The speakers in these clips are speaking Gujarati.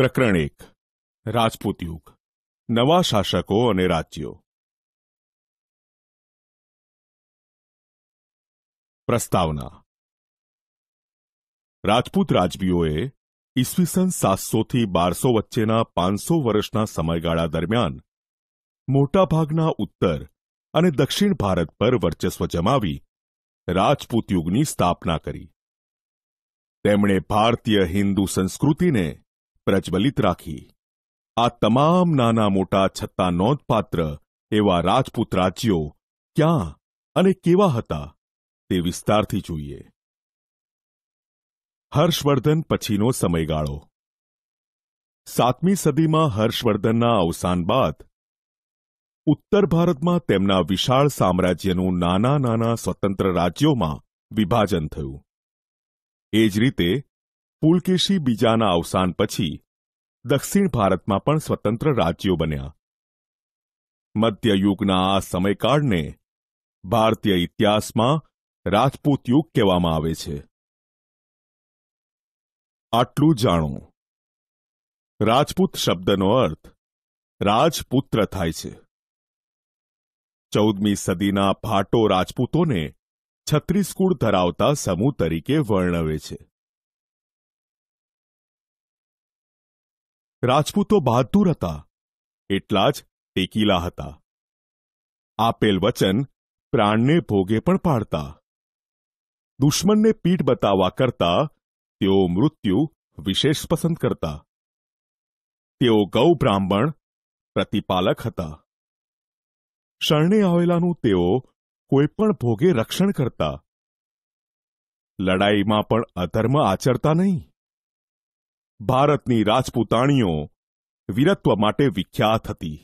પ્રકરણ એક રાજપૂત યુગ નવા શાસકો અને રાજ્યો પ્રસ્તાવના રાજપૂત રાજવીઓએ ઈસવીસન સાતસોથી બારસો વચ્ચેના પાંચસો વર્ષના સમયગાળા દરમિયાન મોટાભાગના ઉત્તર અને દક્ષિણ ભારત પર વર્ચસ્વ જમાવી રાજપૂત યુગની સ્થાપના કરી તેમણે ભારતીય હિન્દુ સંસ્કૃતિને પ્રજ્વલિત રાખી આ તમામ નાના મોટા છતાં નોંધપાત્ર એવા રાજપૂત રાજ્યો ક્યાં અને કેવા હતા તે વિસ્તારથી જોઈએ હર્ષવર્ધન પછીનો સમયગાળો સાતમી સદીમાં હર્ષવર્ધનના અવસાન બાદ ઉત્તર ભારતમાં તેમના વિશાળ સામ્રાજ્યનું નાના નાના સ્વતંત્ર રાજ્યોમાં વિભાજન થયું એ જ રીતે પુલકેશી બીજાના અવસાન પછી દક્ષિણ ભારતમાં પણ સ્વતંત્ર રાજ્યો બન્યા મધ્યયુગના આ સમયકાળને ભારતીય ઇતિહાસમાં રાજપૂત યુગ કહેવામાં આવે છે આટલું જાણો રાજપૂત શબ્દનો અર્થ રાજપુત્ર થાય છે ચૌદમી સદીના ભાટો રાજપૂતોને છત્રીસ કુળ ધરાવતા સમૂહ તરીકે વર્ણવે છે રાજપૂતો બહાદુર હતા એટલા જ ટેકીલા હતા આપેલ વચન પ્રાણને ભોગે પણ પાડતા દુશ્મનને પીઠ બતાવવા કરતા તેઓ મૃત્યુ વિશેષ પસંદ કરતા તેઓ ગૌ બ્રાહ્મણ પ્રતિપાલક હતા શરણે આવેલાનું તેઓ કોઈપણ ભોગે રક્ષણ કરતા લડાઈમાં પણ અધર્મ આચરતા નહીં ભારતની રાજપૂતાણીઓ વીરત્વ માટે વિખ્યાત હતી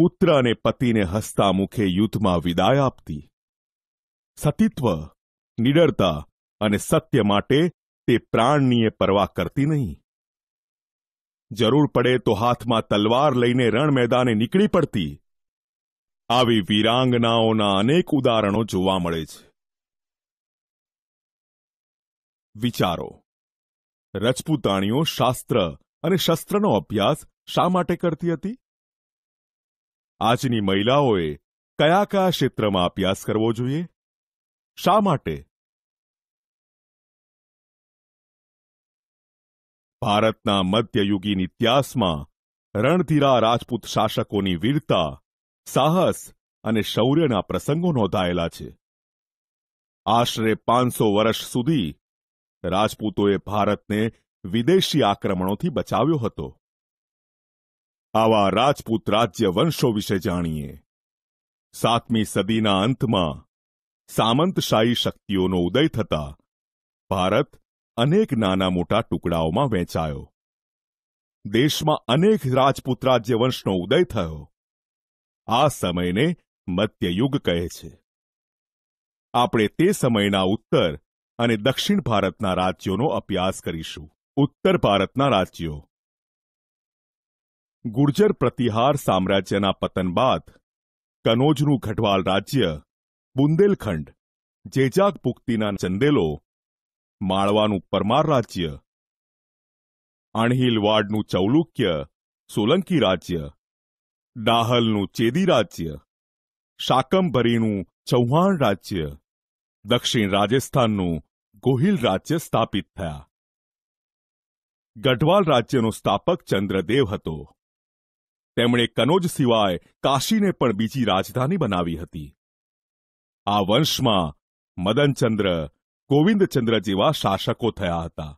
પુત્ર અને પતિને હસતા મુખે યુદ્ધમાં વિદાય આપતી સતીત્વ નિડરતા અને સત્ય માટે તે પ્રાણનીય પરવા કરતી નહીં જરૂર પડે તો હાથમાં તલવાર લઈને રણ મેદાને નીકળી પડતી આવી વીરાંગનાઓના અનેક ઉદાહરણો જોવા મળે છે વિચારો રજપૂતાણીઓ શાસ્ત્ર અને શસ્ત્રનો અભ્યાસ શા માટે કરતી હતી આજની મહિલાઓએ કયા કયા ક્ષેત્રમાં અભ્યાસ કરવો જોઈએ શા માટે ભારતના મધ્યયુગીન ઇતિહાસમાં રણધીરા રાજપૂત શાસકોની વીરતા સાહસ અને શૌર્યના પ્રસંગો નોંધાયેલા છે આશરે પાંચસો વર્ષ સુધી રાજપૂતોએ ભારતને વિદેશી આક્રમણોથી બચાવ્યો હતો આવા રાજપૂત રાજ્ય વંશો વિશે જાણીએ સાતમી સદીના અંતમાં સામંતશાહી શક્તિઓનો ઉદય થતા ભારત અનેક નાના મોટા ટુકડાઓમાં વહેંચાયો દેશમાં અનેક રાજપૂત રાજ્યવંશનો ઉદય થયો આ સમયને મધ્યયુગ કહે છે આપણે તે સમયના ઉત્તર અને દક્ષિણ ભારતના રાજ્યોનો અભ્યાસ કરીશું ઉત્તર ભારતના રાજ્યો ગુર્જર પ્રતિહાર સામ્રાજ્યના પતન બાદ કનોજનું ગઢવાલ રાજ્ય બુંદેલખંડ જેજાગ પુક્તિના ચંદેલો માળવાનું પરમાર રાજ્ય અણહિલવાડનું ચૌલુક્ય સોલંકી રાજ્ય ડાહલનું ચેદી રાજ્ય શાકંભરીનું ચૌહાણ રાજ્ય દક્ષિણ રાજસ્થાનનું ગોહિલ રાજ્ય સ્થાપિત થયા ગઢવાલ રાજ્યનો સ્થાપક ચંદ્રદેવ હતો તેમણે કનોજ સિવાય કાશીને પણ બીજી રાજધાની બનાવી હતી આ વંશમાં મદનચંદ્ર ગોવિંદચંદ્ર જેવા શાસકો થયા હતા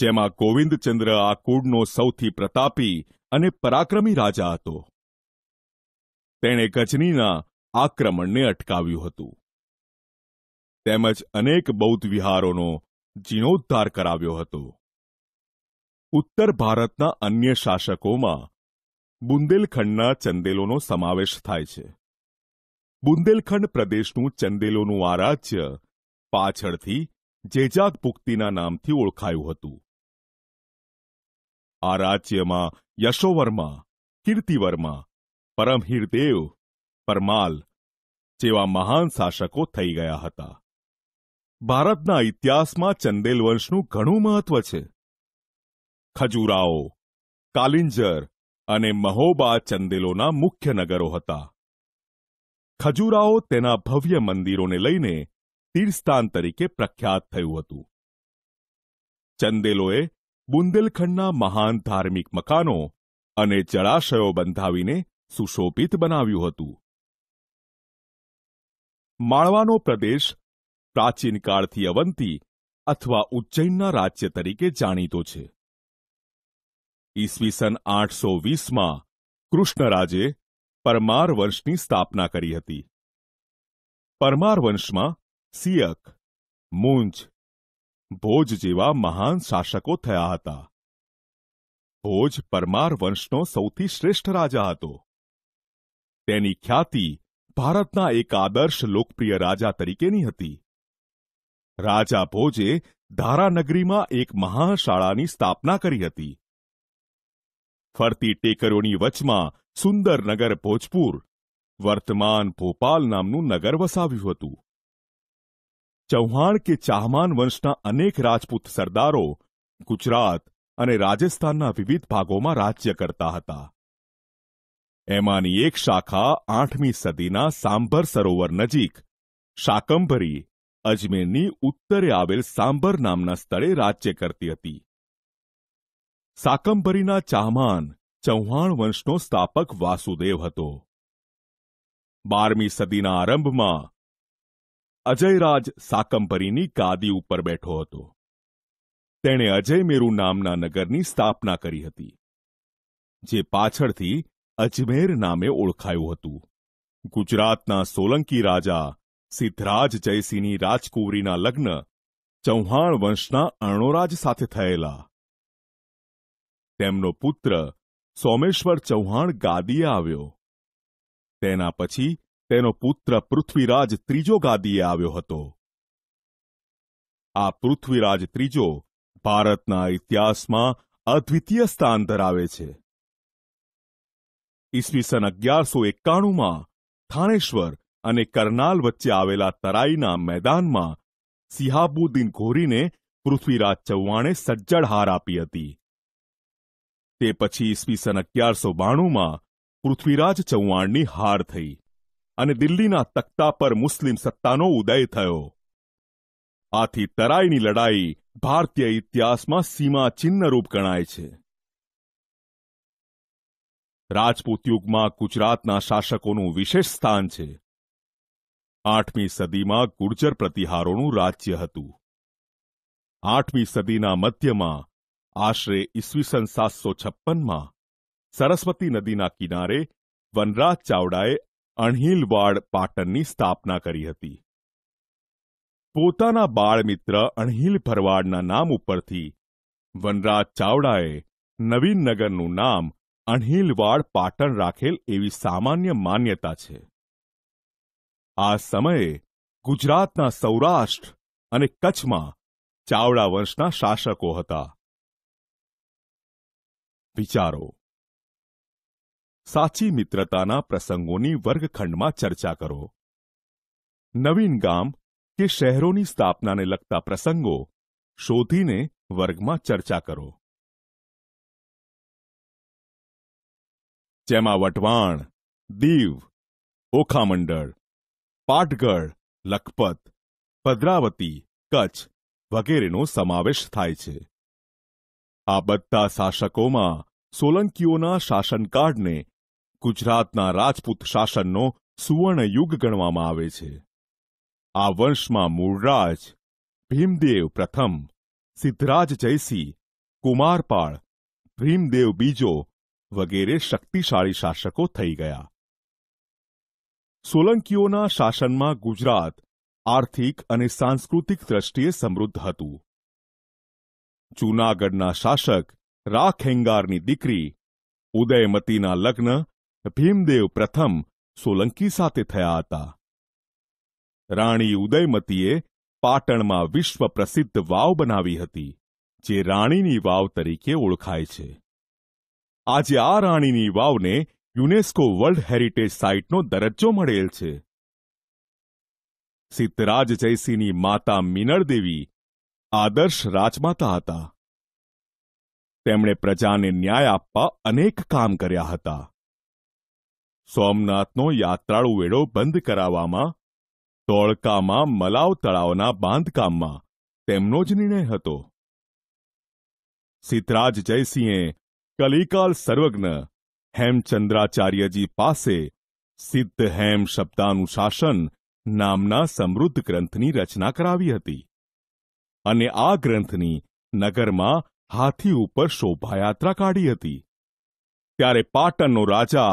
જેમાં ગોવિંદચંદ્ર આ કુળનો સૌથી પ્રતાપી અને પરાક્રમી રાજા હતો તેણે ગજનીના આક્રમણને અટકાવ્યું હતું તેમજ અનેક બૌદ્ધ વિહારોનો જીર્ણોદ્ધાર કરાવ્યો હતો ઉત્તર ભારતના અન્ય શાસકોમાં બુંદેલખંડના ચંદેલોનો સમાવેશ થાય છે બુંદેલખંડ પ્રદેશનું ચંદેલોનું આ રાજ્ય પાછળથી જેજાતપુક્તિના નામથી ઓળખાયું હતું આ રાજ્યમાં યશોવર્મા કીર્તિવર્મા પરમહીરદેવ પરમાલ જેવા મહાન શાસકો થઈ ગયા હતા ભારતના ઇતિહાસમાં ચંદેલ વંશનું ઘણું મહત્વ છે ખજુરાઓ કાલિંજર અને મહોબા ચંદેલોના મુખ્ય નગરો હતા ખજુરાઓ તેના ભવ્ય મંદિરોને લઈને તીર્થસ્થાન તરીકે પ્રખ્યાત થયું હતું ચંદેલોએ બુંદેલખંડના મહાન ધાર્મિક મકાનો અને જળાશયો બંધાવીને સુશોભિત બનાવ્યું હતું માળવાનો પ્રદેશ પ્રાચીન કાળથી અવંતી અથવા ઉજ્જૈનના રાજ્ય તરીકે જાણીતો છે ઈસવીસન આઠસો વીસમાં કૃષ્ણરાજે પરમાર વંશની સ્થાપના કરી હતી પરમાર વંશમાં સિયક મુંજ ભોજ જેવા મહાન શાસકો થયા હતા ભોજ પરમાર વંશનો સૌથી શ્રેષ્ઠ રાજા હતો તેની ખ્યાતિ ભારતના એક આદર્શ લોકપ્રિય રાજા તરીકેની હતી રાજા ભોજે ધારાનગરીમાં એક મહાશાળાની સ્થાપના કરી હતી ફરતી ટેકરોની વચમાં સુંદર નગર ભોજપુર વર્તમાન ભોપાલ નામનું નગર વસાવ્યું હતું ચૌહાણ કે ચાહમાન વંશના અનેક રાજપૂત સરદારો ગુજરાત અને રાજસ્થાનના વિવિધ ભાગોમાં રાજ્ય કરતા હતા એમાંની એક શાખા આઠમી સદીના સાંભર સરોવર નજીક શાકંભરી અજમેરની ઉત્તરે આવેલ સાંભર નામના સ્થળે રાજ્ય કરતી હતી સાકંબરીના ચાહમાન ચૌહાણ વંશનો સ્થાપક વાસુદેવ હતો બારમી સદીના આરંભમાં અજયરાજ સાકંબરીની ગાદી ઉપર બેઠો હતો તેણે અજયમેરુ નામના નગરની સ્થાપના કરી હતી જે પાછળથી અજમેર નામે ઓળખાયું હતું ગુજરાતના સોલંકી રાજા સિદ્ધરાજ જયસિંહની રાજકુંવરીના લગ્ન ચૌહાણ વંશના અર્ણોરાજ સાથે થયેલા તેમનો પુત્ર સોમેશ્વર ચૌહાણ ગાદીએ આવ્યો તેના પછી તેનો પુત્ર પૃથ્વીરાજ ત્રીજો ગાદીએ આવ્યો હતો આ પૃથ્વીરાજ ત્રીજો ભારતના ઇતિહાસમાં અદ્વિતીય સ્થાન ધરાવે છે ઈસવીસન અગિયારસો એકાણુંમાં થાણેશ્વર અને કરનાલ વચ્ચે આવેલા તરાઈના મેદાનમાં સિહાબુદ્દીન ઘોરીને પૃથ્વીરાજ ચૌહાણે સજ્જડ હાર આપી હતી તે પછી ઈસવીસન અગિયારસો બાણુંમાં પૃથ્વીરાજ ચૌહાણની હાર થઈ અને દિલ્હીના તખ્તા પર મુસ્લિમ સત્તાનો ઉદય થયો આથી તરાઈની લડાઈ ભારતીય ઇતિહાસમાં સીમા ચિહ્નરૂપ ગણાય છે રાજપૂત યુગમાં ગુજરાતના શાસકોનું વિશેષ સ્થાન છે આઠમી સદીમાં ગુર્જર પ્રતિહારોનું રાજ્ય હતું આઠમી સદીના મધ્યમાં આશરે ઈસવીસન સાતસો છપ્પનમાં સરસ્વતી નદીના કિનારે વનરાજ ચાવડાએ અણહિલવાડ પાટણની સ્થાપના કરી હતી પોતાના બાળમિત્ર અણહિલ ભરવાડના નામ ઉપરથી વનરાજ ચાવડાએ નવીનગરનું નામ અણહિલવાડ પાટણ રાખેલ એવી સામાન્ય માન્યતા છે આ સમયે ગુજરાતના સૌરાષ્ટ્ર અને કચ્છમાં ચાવડા વંશના શાસકો હતા વિચારો સાચી મિત્રતાના પ્રસંગોની વર્ગખંડમાં ચર્ચા કરો નવીન ગામ કે શહેરોની સ્થાપનાને લગતા પ્રસંગો શોધીને વર્ગમાં ચર્ચા કરો જેમાં વટવાણ દીવ ઓખામંડળ પાટગઢ લખપત ભદ્રાવતી કચ્છ વગેરેનો સમાવેશ થાય છે આ બધા શાસકોમાં સોલંકીઓના શાસનકાળને ગુજરાતના રાજપૂત શાસનનો સુવર્ણયુગ ગણવામાં આવે છે આ વંશમાં મૂળરાજ ભીમદેવ પ્રથમ સિદ્ધરાજ જયસિંહ કુમારપાળ ભીમદેવ બીજો વગેરે શક્તિશાળી શાસકો થઈ ગયા સોલંકીઓના શાસનમાં ગુજરાત આર્થિક અને સાંસ્કૃતિક દ્રષ્ટિએ સમૃદ્ધ હતું જૂનાગઢના શાસક રાખેંગારની દીકરી ઉદયમતીના લગ્ન ભીમદેવ પ્રથમ સોલંકી સાથે થયા હતા રાણી ઉદયમતીએ પાટણમાં વિશ્વ પ્રસિદ્ધ વાવ બનાવી હતી જે રાણીની વાવ તરીકે ઓળખાય છે આજે આ રાણીની વાવને યુનેસ્કો વર્લ્ડ હેરિટેજ સાઇટનો દરજ્જો મળેલ છે સિદ્ધરાજ જયસિંહની માતા મિનળદેવી આદર્શ રાજમાતા હતા તેમણે પ્રજાને ન્યાય આપવા અનેક કામ કર્યા હતા સોમનાથનો યાત્રાળુ વેળો બંધ કરાવવામાં ધોળકામાં મલાવ તળાવના બાંધકામમાં તેમનો જ નિર્ણય હતો સિદ્ધરાજ જયસિંહે કલિકાલ સર્વજ્ઞ હેમચંદ્રાચાર્યજી પાસે સિદ્ધ હેમ શબ્દાનુશાસન નામના સમૃદ્ધ ગ્રંથની રચના કરાવી હતી અને આ ગ્રંથની નગરમાં હાથી ઉપર શોભાયાત્રા કાઢી હતી ત્યારે પાટણનો રાજા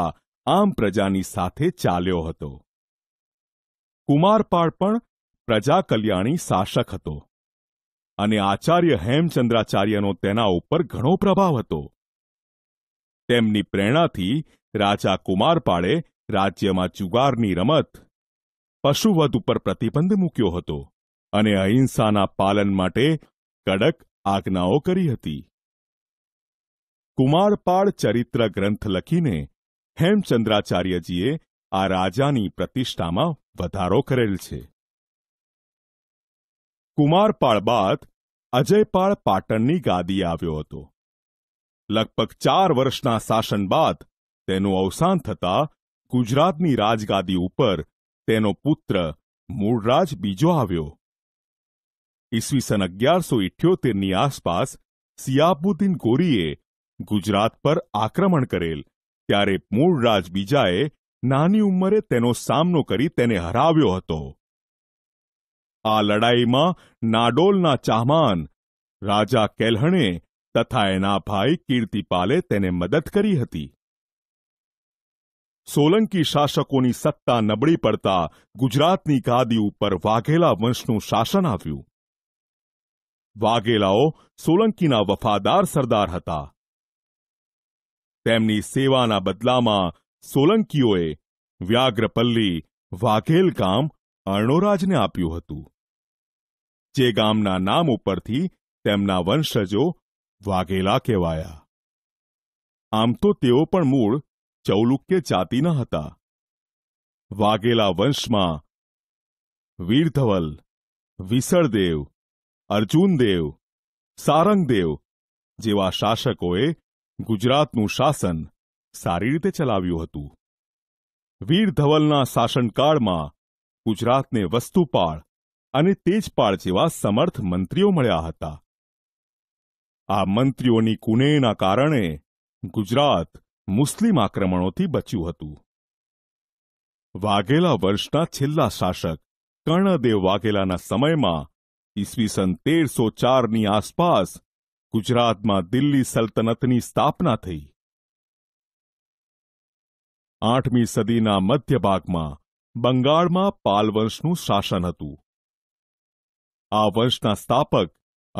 આમ પ્રજાની સાથે ચાલ્યો હતો કુમારપાળ પણ પ્રજા કલ્યાણી શાસક હતો અને આચાર્ય હેમચંદ્રાચાર્યનો તેના ઉપર ઘણો પ્રભાવ હતો તેમની પ્રેરણાથી રાજા કુમારપાળે રાજ્યમાં જુગારની રમત પશુવધ ઉપર પ્રતિબંધ મૂક્યો હતો અને અહિંસાના પાલન માટે કડક આજ્ઞાઓ કરી હતી કુમારપાળ ચરિત્ર ગ્રંથ લખીને હેમચંદ્રાચાર્યજીએ આ રાજાની પ્રતિષ્ઠામાં વધારો કરેલ છે કુમારપાળ બાદ અજયપાળ પાટણની ગાદી આવ્યો હતો લગભગ ચાર વર્ષના શાસન બાદ તેનું અવસાન થતાં ગુજરાતની રાજગાદી ઉપર તેનો પુત્ર મૂળરાજ બીજો આવ્યો ઈસવીસન અગિયારસો ઇઠ્યોતેરની આસપાસ સિયાબુદ્દીન ગોરીએ ગુજરાત પર આક્રમણ કરેલ ત્યારે મૂળરાજ બીજાએ નાની ઉંમરે તેનો સામનો કરી તેને હરાવ્યો હતો આ લડાઈમાં નાડોલના ચાહમાન રાજા કેલ્હણે તથા એના ભાઈ કીર્તિપાલે તેને મદદ કરી હતી સોલંકી શાસકોની સત્તા નબળી પડતા ગુજરાતની ગાદી ઉપર વાઘેલા વંશનું શાસન આવ્યું વાઘેલાઓ સોલંકીના વફાદાર સરદાર હતા તેમની સેવાના બદલામાં સોલંકીઓએ વ્યાગ્રપલ્લી વાઘેલ ગામ અર્ણોરાજને આપ્યું હતું જે ગામના નામ ઉપરથી તેમના વંશજો વાઘેલા કહેવાયા આમ તો તેઓ પણ મૂળ ચૌલુક્ય જાતિના હતા વાઘેલા વંશમાં વીરધવલ વિસળદેવ અર્જુનદેવ સારંગદેવ જેવા શાસકોએ ગુજરાતનું શાસન સારી રીતે ચલાવ્યું હતું વીરધવલના શાસનકાળમાં ગુજરાતને વસ્તુપાળ અને તેજપાળ જેવા સમર્થ મંત્રીઓ મળ્યા હતા આ મંત્રીઓની કુનેના કારણે ગુજરાત મુસ્લિમ આક્રમણોથી બચ્યું હતું વાઘેલા વર્ષના છેલ્લા શાસક કર્ણદેવ વાઘેલાના સમયમાં ઈસવીસન તેરસો ચારની આસપાસ ગુજરાતમાં દિલ્હી સલ્તનતની સ્થાપના થઈ આઠમી સદીના મધ્ય ભાગમાં બંગાળમાં પાલ વંશનું શાસન હતું આ વંશના સ્થાપક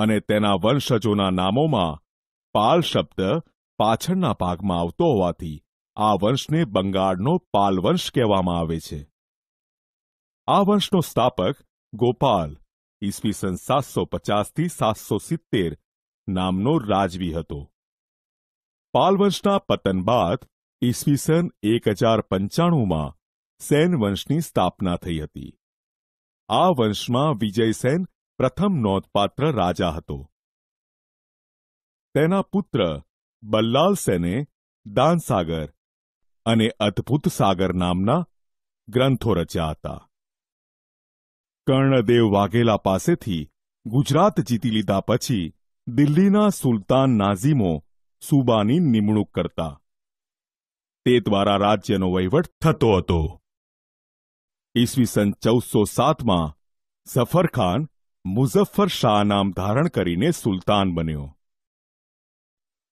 અને તેના વંશજોના નામોમાં પાલ શબ્દ પાછળના ભાગમાં આવતો હોવાથી આ વંશને બંગાળનો પાલ વંશ કહેવામાં આવે છે આ વંશનો સ્થાપક ગોપાલ ઈસવીસન સાતસો પચાસથી સાતસો સિત્તેર નામનો રાજવી હતો પાલવંશના પતન બાદ ઈસવીસન એક હજાર પંચાણુંમાં સેન વંશની સ્થાપના થઈ હતી આ વંશમાં વિજયસેન પ્રથમ નોંધપાત્ર રાજા હતો તેના પુત્ર બલ્લાલ સેને દાનસાગર અને અદ્ભુત સાગર નામના ગ્રંથો રચ્યા હતા કર્ણદેવ વાઘેલા પાસેથી ગુજરાત જીતી લીધા પછી દિલ્હીના સુલતાન નાઝીમો સુબાની નિમણૂક કરતા તે દ્વારા રાજ્યનો વહીવટ થતો હતો ઈસવીસન ચૌદસો સાતમાં ઝફરખાન મુઝફ્ફર શાહ નામ ધારણ કરીને સુલતાન બન્યો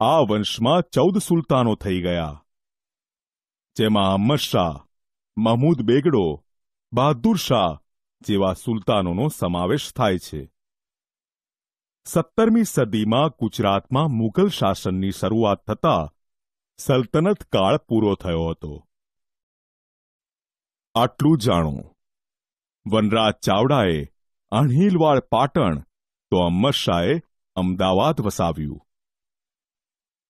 આ વંશમાં ચૌદ સુલતાનો થઈ ગયા જેમાં અહમદ શાહ મહમૂદ બેગડો બહાદુર શાહ જેવા સુલતાનોનો સમાવેશ થાય છે સત્તરમી સદીમાં ગુજરાતમાં મુઘલ શાસનની શરૂઆત થતા સલ્તનત કાળ પૂરો થયો હતો આટલું જાણો વનરાજ ચાવડાએ અણહીલવાડ પાટણ તો અહમદ અમદાવાદ વસાવ્યું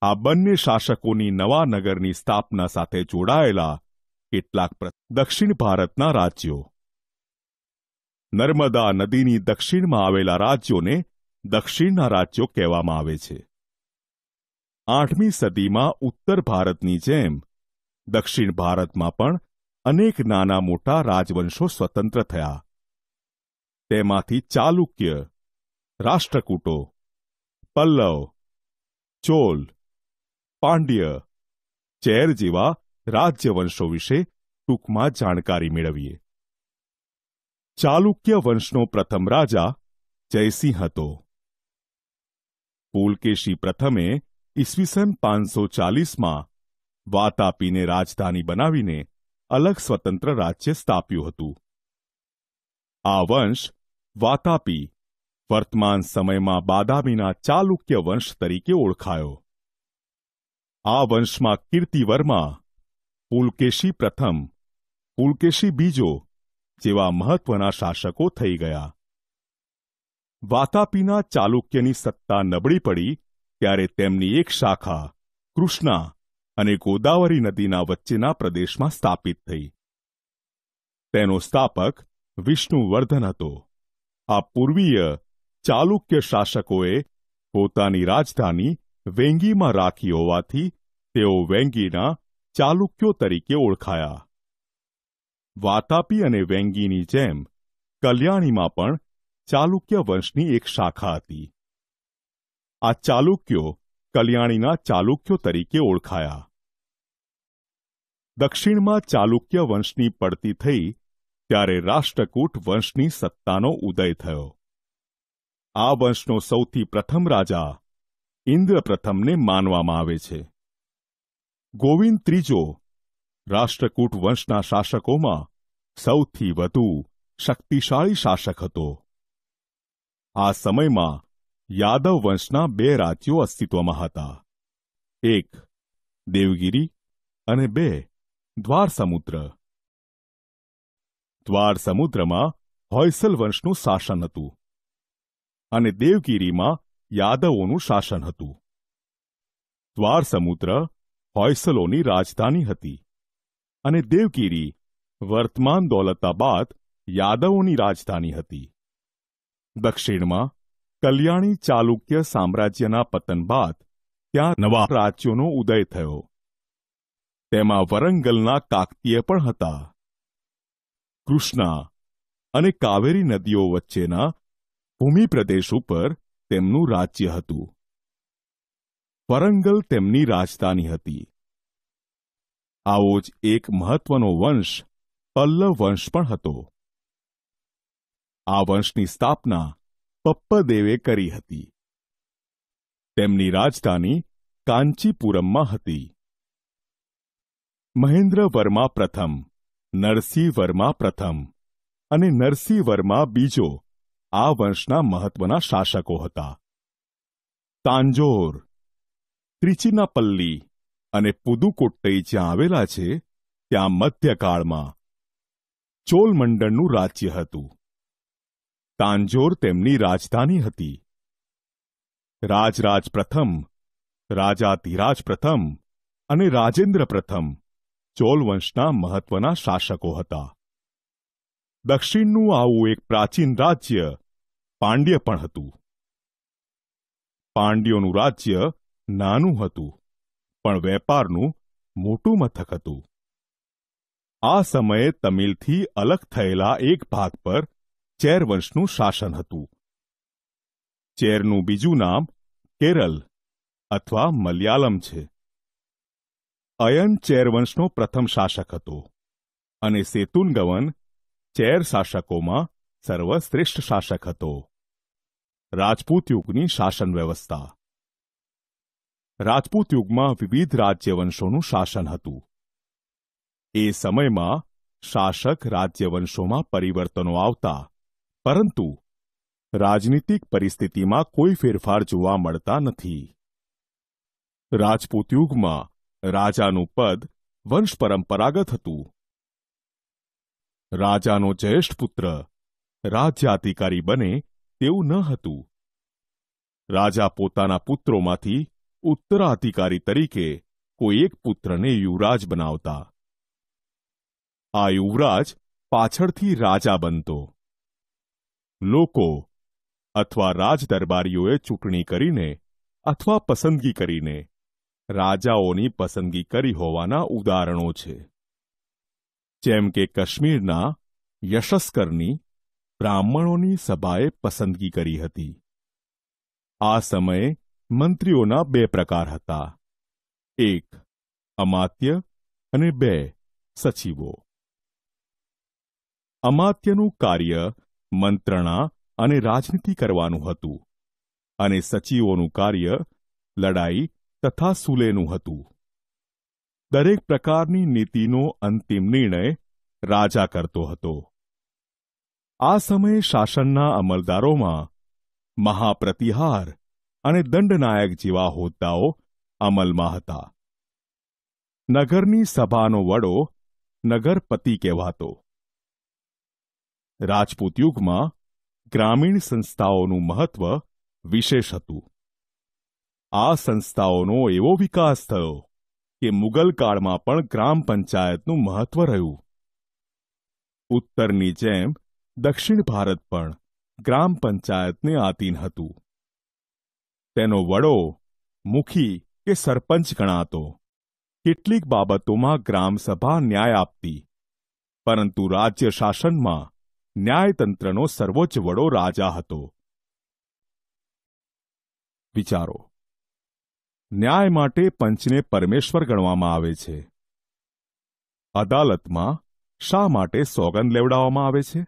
આ બંને શાસકોની નવા નગરની સ્થાપના સાથે જોડાયેલા કેટલાક દક્ષિણ ભારતના રાજ્યો નર્મદા નદીની દક્ષિણમાં આવેલા રાજ્યોને દક્ષિણના રાજ્યો કહેવામાં આવે છે આઠમી સદીમાં ઉત્તર ભારતની જેમ દક્ષિણ ભારતમાં પણ અનેક નાના મોટા રાજવંશો સ્વતંત્ર થયા તેમાંથી ચાલુક્ય રાષ્ટ્રકૂટો પલ્લવ ચોલ પાંડ્ય ચેર જેવા રાજ્યવંશો વિશે ટૂંકમાં જાણકારી મેળવીએ ચાલુક્ય વંશનો પ્રથમ રાજા જયસિંહ હતો પુલકેશી પ્રથમે ઈસવીસન પાંચસો ચાલીસમાં વાતાપીને રાજધાની બનાવીને અલગ સ્વતંત્ર રાજ્ય સ્થાપ્યું હતું આ વંશ વાતાપી વર્તમાન સમયમાં બાદામીના ચાલુક્ય વંશ તરીકે ઓળખાયો આ વંશમાં કીર્તિવર્મા પુલકેશી પ્રથમ પુલકેશી બીજો જેવા મહત્વના શાસકો થઈ ગયા વાતાપીના ચાલુક્યની સત્તા નબળી પડી ત્યારે તેમની એક શાખા કૃષ્ણા અને ગોદાવરી નદીના વચ્ચેના પ્રદેશમાં સ્થાપિત થઈ તેનો સ્થાપક વિષ્ણુવર્ધન હતો આ પૂર્વીય ચાલુક્ય શાસકોએ પોતાની રાજધાની વેંગીમાં રાખી હોવાથી તેઓ વેંગીના ચાલુક્યો તરીકે ઓળખાયા વાતાપી અને વેંગીની જેમ કલ્યાણીમાં પણ ચાલુક્ય વંશની એક શાખા હતી આ ચાલુક્યો કલ્યાણીના ચાલુક્યો તરીકે ઓળખાયા દક્ષિણમાં ચાલુક્ય વંશની પડતી થઈ ત્યારે રાષ્ટ્રકૂટ વંશની સત્તાનો ઉદય થયો આ વંશનો સૌથી પ્રથમ રાજા ઇન્દ્ર પ્રથમને માનવામાં આવે છે ગોવિંદ ત્રીજો રાષ્ટ્રકૂટ વંશના શાસકોમાં સૌથી વધુ શક્તિશાળી શાસક હતો આ સમયમાં યાદવ વંશના બે રાજ્યો અસ્તિત્વમાં હતા એક દેવગીરી અને બે દ્વાર સમુદ્ર દ્વાર સમુદ્રમાં હોયસલ વંશનું શાસન હતું અને દેવગીરીમાં યાદવોનું શાસન હતું દ્વાર સમુદ્ર હોયસલોની રાજધાની હતી અને દેવગીરી વર્તમાન દૌલતાબાદ યાદવોની રાજધાની હતી દક્ષિણમાં કલ્યાણી ચાલુક્ય સામ્રાજ્યના પતન બાદ ત્યાં નવા રાજ્યોનો ઉદય થયો તેમાં વરંગલના કાકતીય પણ હતા કૃષ્ણા અને કાવેરી નદીઓ વચ્ચેના ભૂમિ પ્રદેશ ઉપર તેમનું રાજ્ય હતું પરંગલ તેમની રાજધાની હતી આવો જ એક મહત્વનો વંશ પલ્લવ વંશ પણ હતો આ વંશની સ્થાપના પપ્પદેવે કરી હતી તેમની રાજધાની કાંચીપુરમમાં હતી મહેન્દ્ર વર્મા પ્રથમ નરસિંહ વર્મા પ્રથમ અને નરસિંહ વર્મા બીજો આ વંશના મહત્વના શાસકો હતા તાંજોર ત્રિચિનાપલ્લી અને પુદુકોટ્ટઈ જ્યાં આવેલા છે ત્યાં મધ્યકાળમાં ચોલ મંડળનું રાજ્ય હતું તાંજોર તેમની રાજધાની હતી રાજરાજ પ્રથમ રાજા ધીરાજ પ્રથમ અને રાજેન્દ્ર પ્રથમ ચોલ વંશના મહત્વના શાસકો હતા દક્ષિણનું આવું એક પ્રાચીન રાજ્ય પાંડ્ય પણ હતું પાંડ્યોનું રાજ્ય નાનું હતું પણ વેપારનું મોટું મથક હતું આ સમયે તમિલથી અલગ થયેલા એક ભાગ પર ચેર વંશનું શાસન હતું ચેરનું બીજું નામ કેરલ અથવા મલયાલમ છે અયન ચેર વંશનો પ્રથમ શાસક હતો અને સેતુનગવન ચેર શાસકોમાં સર્વશ્રેષ્ઠ શાસક હતો રાજપૂત યુગની શાસન વ્યવસ્થા રાજપૂત યુગમાં વિવિધ રાજ્યવંશોનું શાસન હતું એ સમયમાં શાસક રાજ્યવંશોમાં પરિવર્તનો આવતા પરંતુ રાજનીતિક પરિસ્થિતિમાં કોઈ ફેરફાર જોવા મળતા નથી રાજપૂત યુગમાં રાજાનું પદ વંશ પરંપરાગત હતું રાજાનો જ્યેષ્ઠ પુત્ર રાજ્યાધિકારી બને તેવું ન હતું રાજા પોતાના પુત્રોમાંથી ઉત્તરાધિકારી તરીકે કોઈ એક પુત્રને યુવરાજ બનાવતા આ યુવરાજ પાછળથી રાજા બનતો લોકો અથવા રાજદરબારીઓએ ચૂંટણી કરીને અથવા પસંદગી કરીને રાજાઓની પસંદગી કરી હોવાના ઉદાહરણો છે જેમ કે કાશ્મીરના યશસ્કરની બ્રાહ્મણોની સભાએ પસંદગી કરી હતી આ સમયે મંત્રીઓના બે પ્રકાર હતા એક અમાત્ય અને બે સચિવો અમાત્યનું કાર્ય મંત્રણા અને રાજનીતિ કરવાનું હતું અને સચિવોનું કાર્ય લડાઈ તથા સુલેનું હતું દરેક પ્રકારની નીતિનો અંતિમ નિર્ણય રાજા કરતો હતો આ સમયે શાસનના અમલદારોમાં મહાપ્રતિહાર અને દંડનાયક જેવા હોદ્દાઓ અમલમાં હતા નગરની સભાનો વડો નગરપતિ કહેવાતો રાજપૂત યુગમાં ગ્રામીણ સંસ્થાઓનું મહત્વ વિશેષ હતું આ સંસ્થાઓનો એવો વિકાસ થયો કે મુગલ કાળમાં પણ ગ્રામ પંચાયતનું મહત્વ રહ્યું ઉત્તરની જેમ દક્ષિણ ભારત પણ ગ્રામ પંચાયતને આધીન હતું તેનો વડો મુખી કે સરપંચ ગણાતો કેટલીક બાબતોમાં ગ્રામસભા ન્યાય આપતી પરંતુ રાજ્ય શાસનમાં ન્યાયતંત્રનો સર્વોચ્ચ વડો રાજા હતો વિચારો ન્યાય માટે પંચને પરમેશ્વર ગણવામાં આવે છે અદાલતમાં શા માટે સોગંદ લેવડાવવામાં આવે છે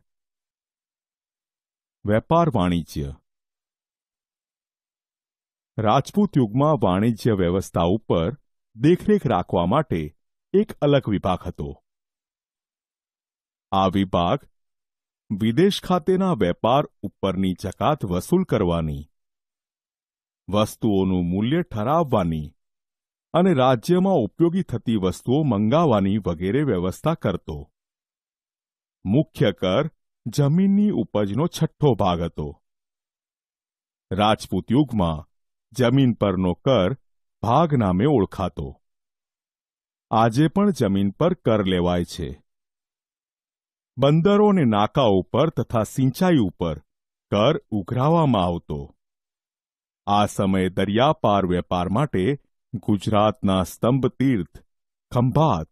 વેપાર વાણિજ્ય રાજપૂત યુગમાં વાણિજ્ય વ્યવસ્થા ઉપર દેખરેખ રાખવા માટે એક અલગ વિભાગ હતો આ વિભાગ વિદેશ ખાતેના વેપાર ઉપરની જકાત વસૂલ કરવાની વસ્તુઓનું મૂલ્ય ઠરાવવાની અને રાજ્યમાં ઉપયોગી થતી વસ્તુઓ મંગાવવાની વગેરે વ્યવસ્થા કરતો મુખ્ય કર જમીનની ઉપજનો છઠ્ઠો ભાગ હતો રાજપૂત યુગમાં જમીન પરનો કર ભાગ નામે ઓળખાતો આજે પણ જમીન પર કર લેવાય છે બંદરો અને નાકા ઉપર તથા સિંચાઈ ઉપર કર ઉઘરાવવામાં આવતો આ સમયે દરિયાપાર વેપાર માટે ગુજરાતના સ્તંભ તીર્થ ખંભાત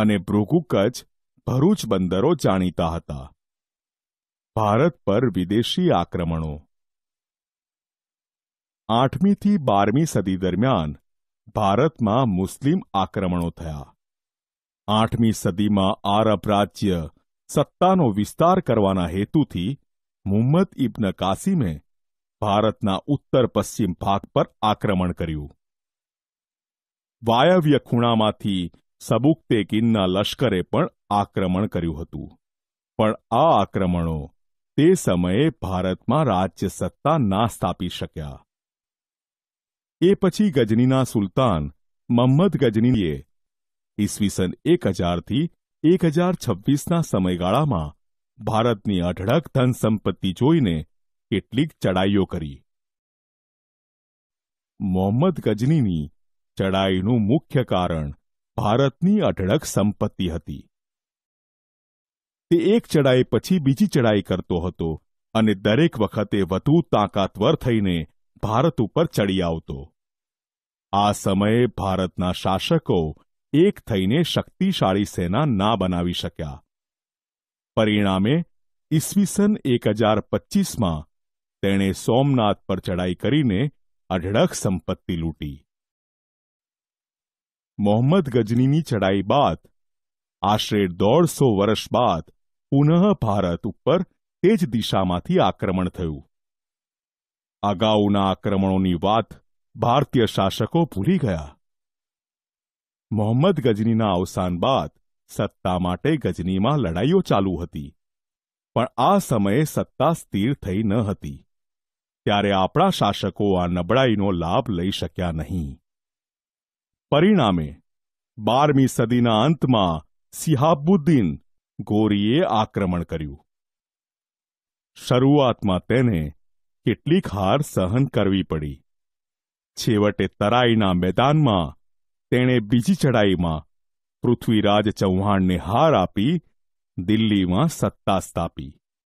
અને ભૃગુ કચ્છ ભરૂચ બંદરો જાણીતા હતા ભારત પર વિદેશી આક્રમણો આઠમીથી બારમી સદી દરમિયાન ભારતમાં મુસ્લિમ આક્રમણો થયા આઠમી સદીમાં આરબ રાજ્ય સત્તાનો વિસ્તાર કરવાના હેતુથી મુહમ્મદ ઇબ્ન કાસિમે ભારતના ઉત્તર પશ્ચિમ ભાગ પર આક્રમણ કર્યું વાયવ્ય ખૂણામાંથી સબુકતેકીનના લશ્કરે પણ આક્રમણ કર્યું હતું પણ આ આક્રમણો તે સમયે ભારતમાં રાજ્ય સત્તા ના સ્થાપી શક્યા એ પછી ગજનીના સુલતાન મહમ્મદ ગજનીએ ઈસવીસન એક હજારથી એક હજાર છવ્વીસના સમયગાળામાં ભારતની અઢળક ધન સંપત્તિ જોઈને કેટલીક ચડાઈઓ કરી મોહમ્મદ ગજનીની ચડાઈનું મુખ્ય કારણ ભારતની અઢળક સંપત્તિ હતી તે એક ચડાઈ પછી બીજી ચડાઈ કરતો હતો અને દરેક વખતે વધુ તાકાતવર થઈને ભારત ઉપર ચડી આવતો આ સમયે ભારતના શાસકો એક થઈને શક્તિશાળી સેના ના બનાવી શક્યા પરિણામે ઈસવીસન એક હજાર પચીસમાં તેણે સોમનાથ પર ચડાઈ કરીને અઢળક સંપત્તિ લૂંટી મોહમ્મદ ગજનીની ચડાઈ બાદ આશરે દોઢસો વર્ષ બાદ પુનઃ ભારત ઉપર તે જ દિશામાંથી આક્રમણ થયું અગાઉના આક્રમણોની વાત ભારતીય શાસકો ભૂલી ગયા મોહમ્મદ ગજનીના અવસાન બાદ સત્તા માટે ગજનીમાં લડાઈઓ ચાલુ હતી પણ આ સમયે સત્તા સ્થિર થઈ ન હતી ત્યારે આપણા શાસકો આ નબળાઈનો લાભ લઈ શક્યા નહીં પરિણામે બારમી સદીના અંતમાં સિહાબુદ્દીન ગોરીએ આક્રમણ કર્યું શરૂઆતમાં તેને કેટલીક હાર સહન કરવી પડી છેવટે તરાઈના મેદાનમાં તેણે બીજી ચઢાઈમાં પૃથ્વીરાજ ચૌહાણને હાર આપી દિલ્હીમાં સત્તા સ્થાપી